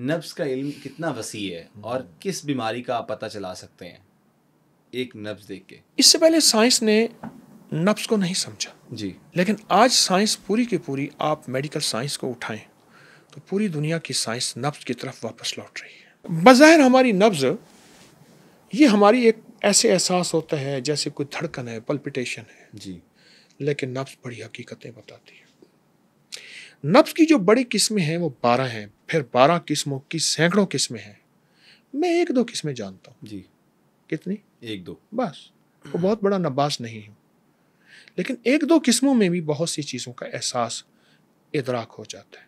नब्स का इल्म कितना वसी है और किस बीमारी का आप पता चला सकते हैं एक नब्स देख के इससे पहले साइंस ने नब्स को नहीं समझा जी लेकिन आज साइंस पूरी की पूरी आप मेडिकल साइंस को उठाएं तो पूरी दुनिया की साइंस नब्स की तरफ वापस लौट रही है बज़ाहिर हमारी नब्ज ये हमारी एक ऐसे एहसास होता है जैसे कोई धड़कन है पल्पिटेशन है जी लेकिन नब्स बड़ी हकीकतें बताती है नब्स की जो बड़ी किस्में हैं वो बारह हैं फिर बारह किस्मों की सैकड़ों किस्में हैं मैं एक दो किस्में जानता हूँ जी कितनी एक दो बस वो बहुत बड़ा नबाज नहीं हूँ लेकिन एक दो किस्मों में भी बहुत सी चीज़ों का एहसास इदराक हो जाता है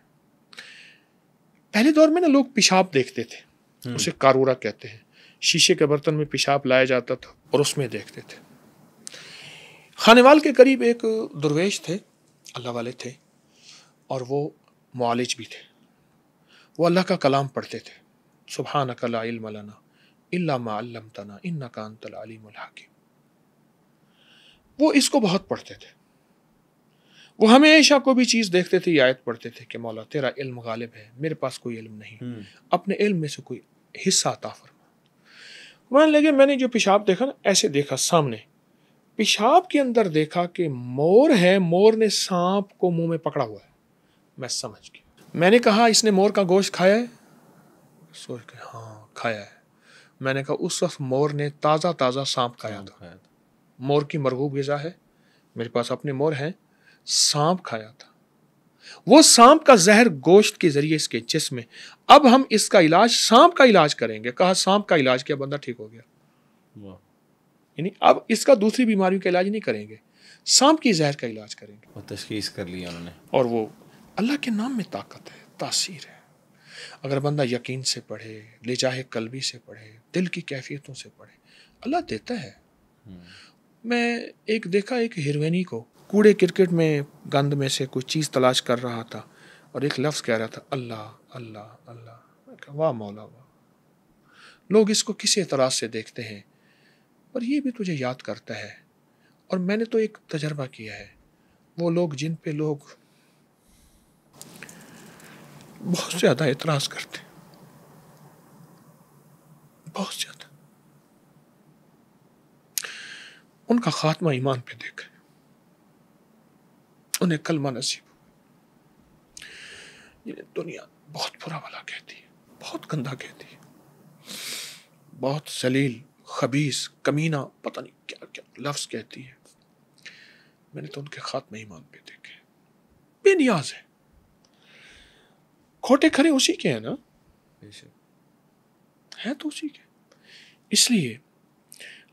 पहले दौर में ना लोग पेशाब देखते थे हम्म। उसे कारूरा कहते हैं शीशे के बर्तन में पेशाब लाया जाता था और उसमें देखते थे खानेवाल के करीब एक दुर्वेश थे अल्लाह वाले थे और वो मालिज भी थे वो अल्लाह का कलाम पढ़ते थे सुबह नकलाना इल्मलाना वो इसको बहुत पढ़ते थे वो हमेशा को भी चीज़ देखते थे आयत पढ़ते थे कि मौला तेरा इल्म गालिब है मेरे पास कोई इल्म नहीं हम्म। अपने इल्म में से कोई हिस्सा अता फरमा मान लगे मैंने जो पेशाब देखा ना ऐसे देखा सामने पेशाब के अंदर देखा कि मोर है मोर ने सांप को मुंह में पकड़ा हुआ है मैं समझ गया मैंने कहा इसने मोर का गोश्त खाया है सोच के हाँ खाया है मैंने कहा उस वक्त मोर ने ताज़ा ताज़ा सांप खाया था मोर की मरगूब गज़ा है मेरे पास अपने मोर हैं सांप खाया था वो सांप का जहर गोश्त के जरिए इसके जिसम में अब हम इसका इलाज सांप का इलाज करेंगे कहा सांप का इलाज किया बंदा ठीक हो गया यानी अब इसका दूसरी बीमारियों का इलाज नहीं करेंगे सांप की जहर का इलाज करेंगे और तशखीस कर लिया उन्होंने और वो अल्लाह के नाम में ताकत है तासीर है अगर बंदा यकीन से पढ़े ले जाए कलबी से पढ़े दिल की कैफियतों से पढ़े अल्लाह देता है हम्म। मैं एक देखा एक हिरवेनी को कूड़े क्रिकेट में गंद में से कोई चीज़ तलाश कर रहा था और एक लफ्ज़ कह रहा था अल्लाह अल्लाह अल्लाह वाह मौला वाह लोग इसको किस एतराज़ से देखते हैं पर ये भी तुझे याद करता है और मैंने तो एक तजर्बा किया है वो लोग जिन पे लोग बहुत ज़्यादा एतराज़ करते हैं बहुत ज़्यादा उनका खात्मा ईमान पे देखा रहे उन्हें कलमा नसीब ये दुनिया बहुत बुरा वाला कहती है बहुत गंदा कहती है बहुत सलील खबीस कमीना पता नहीं क्या क्या लफ्ज़ कहती है मैंने तो उनके खात्मा ईमान पे देखे बेनियाज है ખોટે ખરે ઉસી કે હે ના બેશક હે તો ઉસી કે ઇસલીએ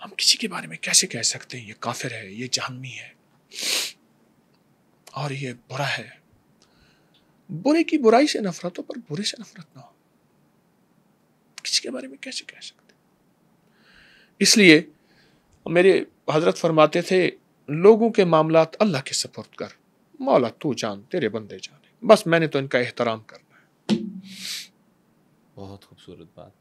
આમ કિસી કે બારે મેં કેસે કહી સકતે હે યે કાફિર હે યે જાનમી હે আর યે બુરા હે બુરે કી બુરાઈ સે નફરત ઓર બુરે સે નફરત નહો કિસી કે બારે મેં કશકશ નહિ ઇસલીએ મેરે હઝરત ફરમાતે થે લોગો કે મામલાત અલ્લાહ કે સબૂત કર માઉલા તુ જાન તરે બन्दे જાન બસ મેને તો ઇનકા ઇહતરામ કર बहुत खूबसूरत बात